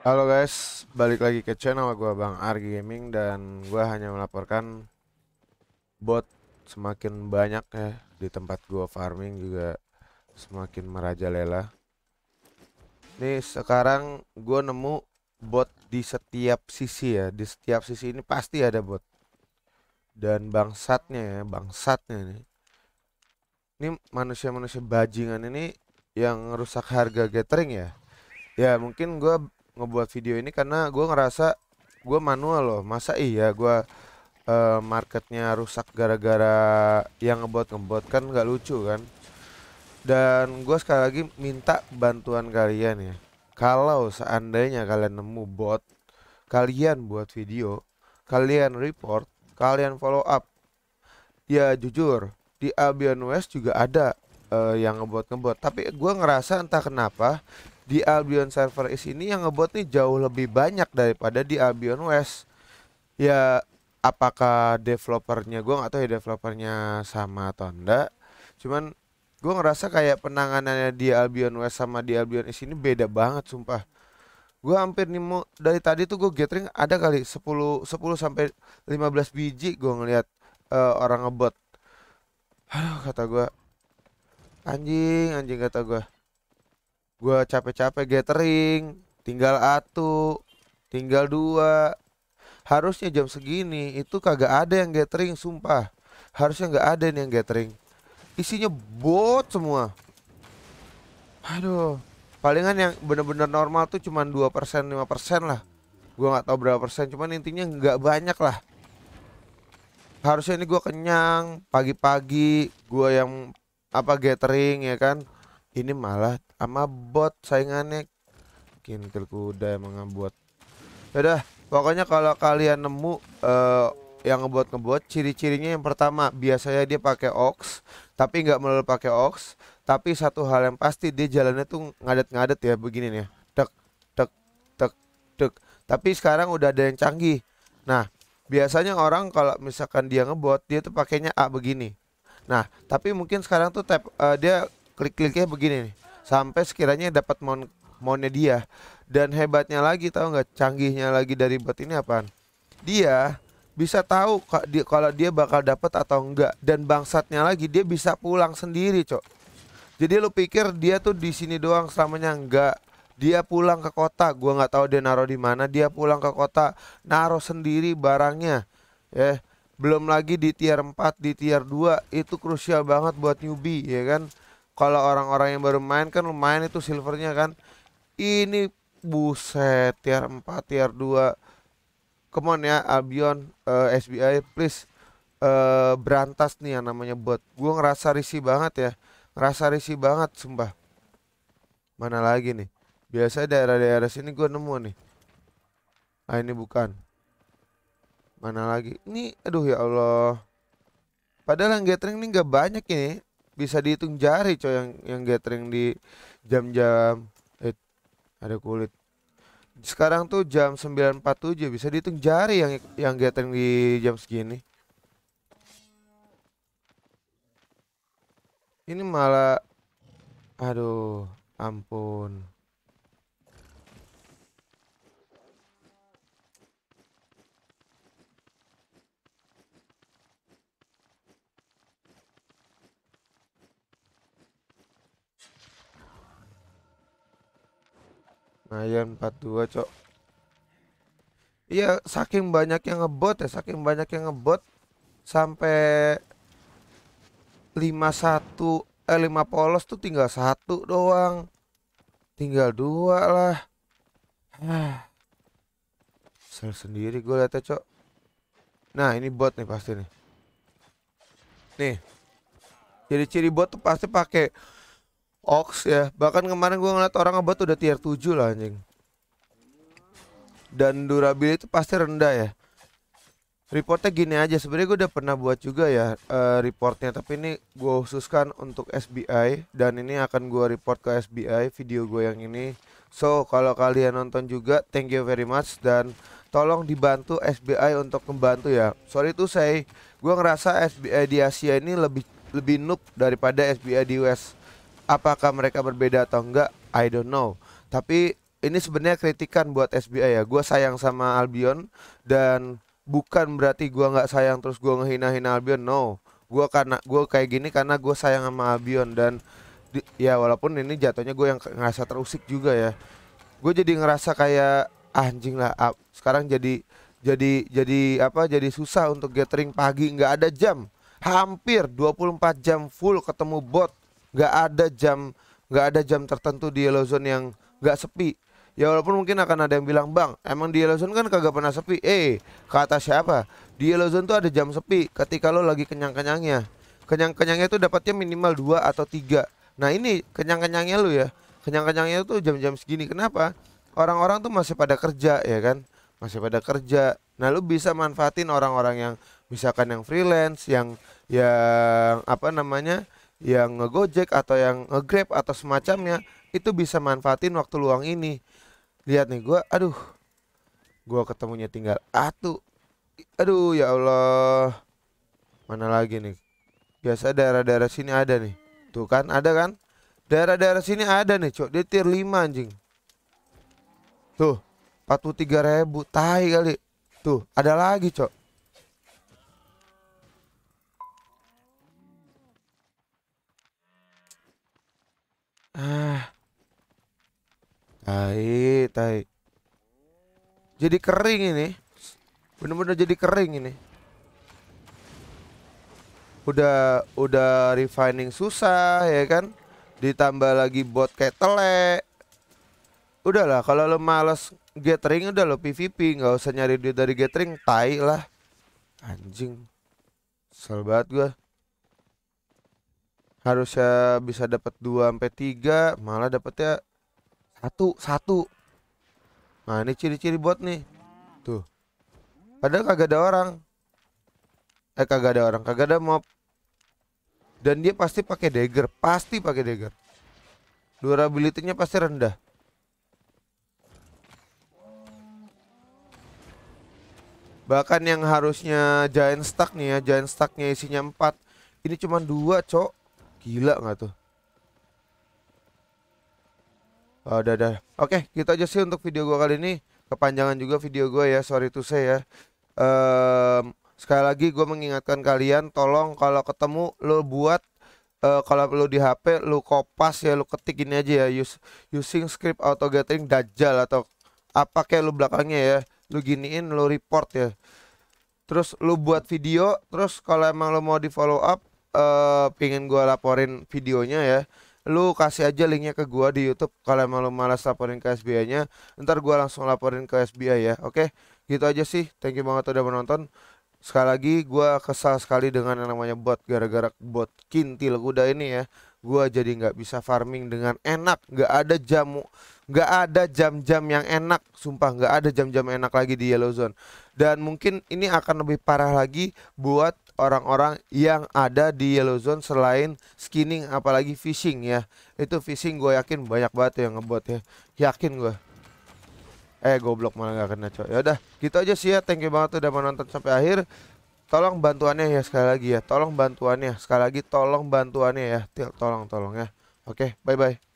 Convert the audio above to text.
Halo guys, balik lagi ke channel gua Bang Argi Gaming dan gua hanya melaporkan bot semakin banyak ya di tempat gua farming juga semakin merajalela. Nih sekarang gua nemu bot di setiap sisi ya, di setiap sisi ini pasti ada bot. Dan bangsatnya ya, bangsatnya nih. Ini manusia-manusia bajingan ini yang rusak harga gathering ya. Ya mungkin gue ngebuat video ini karena gue ngerasa gue manual loh masa iya gue eh, marketnya rusak gara-gara yang ngebuat ngebuat kan nggak lucu kan dan gue sekali lagi minta bantuan kalian ya kalau seandainya kalian nemu bot kalian buat video kalian report kalian follow up ya jujur di Albion West juga ada eh, yang ngebuat ngebuat tapi gue ngerasa entah kenapa di Albion Server East ini yang ngebot nih jauh lebih banyak daripada di Albion West. Ya apakah developernya gue nggak tahu ya developernya sama atau enggak. Cuman gue ngerasa kayak penanganannya di Albion West sama di Albion East ini beda banget sumpah gue hampir nimo dari tadi tuh gue gathering ada kali 10 10 sampai 15 biji gue ngelihat uh, eh, orang ngebot aduh kata gue anjing anjing kata gue gua capek-capek gathering tinggal atu tinggal dua harusnya jam segini itu kagak ada yang gathering sumpah harusnya nggak ada nih yang gathering isinya bot semua aduh palingan yang bener-bener normal tuh cuman lima persen lah gua nggak tahu berapa persen cuman intinya nggak banyak lah harusnya ini gua kenyang pagi-pagi gua yang apa gathering ya kan ini malah sama bot saingannya kintil kuda emang ngebuat udah pokoknya kalau kalian nemu uh, yang ngebuat ngebuat ciri-cirinya yang pertama biasanya dia pakai ox tapi nggak melulu pakai ox tapi satu hal yang pasti dia jalannya tuh ngadet-ngadet ya begini nih ya. tek tek tek tek tapi sekarang udah ada yang canggih nah biasanya orang kalau misalkan dia ngebot dia tuh pakainya A begini nah tapi mungkin sekarang tuh tap uh, dia klik-kliknya begini nih sampai sekiranya dapat mon monnya dia dan hebatnya lagi tahu nggak canggihnya lagi dari bot ini apaan dia bisa tahu kalau dia bakal dapat atau enggak dan bangsatnya lagi dia bisa pulang sendiri cok jadi lu pikir dia tuh di sini doang selamanya enggak dia pulang ke kota gua nggak tahu dia naruh di mana dia pulang ke kota naruh sendiri barangnya ya belum lagi di tier 4 di tier 2 itu krusial banget buat newbie ya kan kalau orang-orang yang baru main kan lumayan itu silvernya kan ini buset tier 4 tier 2 come on ya Albion uh, eh, SBI please uh, berantas nih yang namanya buat gua ngerasa risih banget ya ngerasa risih banget sumpah mana lagi nih biasa daerah-daerah sini gua nemu nih ah ini bukan mana lagi ini aduh ya Allah padahal yang gathering ini gak banyak ini bisa dihitung jari coy yang yang gathering di jam-jam eh ada kulit sekarang tuh jam 9.47 bisa dihitung jari yang yang gathering di jam segini ini malah aduh ampun Nayan 42 cok Iya saking banyak yang ngebot ya Saking banyak yang ngebot Sampai 51 Eh 5 polos tuh tinggal satu doang Tinggal dua lah Sel sendiri gue liatnya cok Nah ini bot nih pasti nih Nih Jadi ciri bot tuh pasti pakai Ox ya. Bahkan kemarin gua ngeliat orang ngebat udah tier 7 lah anjing. Dan durability itu pasti rendah ya. Reportnya gini aja, sebenarnya gue udah pernah buat juga ya uh, reportnya, tapi ini gue khususkan untuk SBI dan ini akan gue report ke SBI video gue yang ini. So kalau kalian nonton juga, thank you very much dan tolong dibantu SBI untuk membantu ya. Sorry tuh saya, gue ngerasa SBI di Asia ini lebih lebih noob daripada SBI di US apakah mereka berbeda atau enggak I don't know tapi ini sebenarnya kritikan buat SBI ya Gua sayang sama Albion dan bukan berarti gue nggak sayang terus gue ngehina-hina Albion no gue karena gue kayak gini karena gue sayang sama Albion dan di, ya walaupun ini jatuhnya gue yang ngerasa terusik juga ya gue jadi ngerasa kayak ah, anjing lah ah, sekarang jadi jadi jadi apa jadi susah untuk gathering pagi nggak ada jam hampir 24 jam full ketemu bot nggak ada jam nggak ada jam tertentu di yellow zone yang nggak sepi ya walaupun mungkin akan ada yang bilang bang emang di yellow zone kan kagak pernah sepi eh kata siapa di yellow zone tuh ada jam sepi ketika lo lagi kenyang kenyangnya kenyang kenyangnya tuh dapatnya minimal dua atau tiga nah ini kenyang kenyangnya lo ya kenyang kenyangnya tuh jam-jam segini kenapa orang-orang tuh masih pada kerja ya kan masih pada kerja nah lo bisa manfaatin orang-orang yang misalkan yang freelance yang yang apa namanya yang ngegojek atau yang ngegrab atau semacamnya itu bisa manfaatin waktu luang ini lihat nih gue aduh gue ketemunya tinggal atu aduh ya Allah mana lagi nih biasa daerah-daerah sini ada nih tuh kan ada kan daerah-daerah sini ada nih cok dia tier 5 anjing tuh 43 ribu tai kali tuh ada lagi cok Tai, tai. Jadi kering ini. Bener-bener jadi kering ini. Udah udah refining susah ya kan. Ditambah lagi bot kayak telek. Udahlah kalau lo males gathering udah lo PVP, nggak usah nyari duit dari gathering, tai lah. Anjing. Sel banget gua. Harusnya bisa dapat 2 sampai 3, malah dapatnya satu, satu. Nah, ini ciri-ciri bot nih. Tuh. Padahal kagak ada orang. Eh kagak ada orang, kagak ada mob. Dan dia pasti pakai dagger, pasti pakai dagger. Durability-nya pasti rendah. Bahkan yang harusnya giant stack nih ya, giant stacknya isinya 4 Ini cuma dua cok Gila nggak tuh Eh, oke kita gitu aja sih untuk video gua kali ini kepanjangan juga video gua ya sorry to say ya um, sekali lagi gua mengingatkan kalian tolong kalau ketemu lo buat uh, kalau lo di HP lo kopas ya lo ketik ini aja ya use, using script auto gathering dajal atau apa kayak lo belakangnya ya lo giniin lo report ya terus lo buat video terus kalau emang lo mau di follow up uh, pingin gua laporin videonya ya lu kasih aja linknya ke gua di YouTube kalau emang lu malas laporin ke SBI nya ntar gua langsung laporin ke SBI ya oke gitu aja sih thank you banget udah menonton sekali lagi gua kesal sekali dengan yang namanya bot gara-gara bot kintil kuda ini ya gua jadi nggak bisa farming dengan enak nggak ada jamu nggak ada jam-jam yang enak sumpah nggak ada jam-jam enak lagi di Yellow Zone dan mungkin ini akan lebih parah lagi buat orang-orang yang ada di yellow zone selain skinning apalagi fishing ya itu fishing gue yakin banyak banget yang ngebuat ya yakin gue eh goblok malah gak kena coy yaudah gitu aja sih ya thank you banget udah menonton sampai akhir tolong bantuannya ya sekali lagi ya tolong bantuannya sekali lagi tolong bantuannya ya tolong tolong ya oke okay, bye bye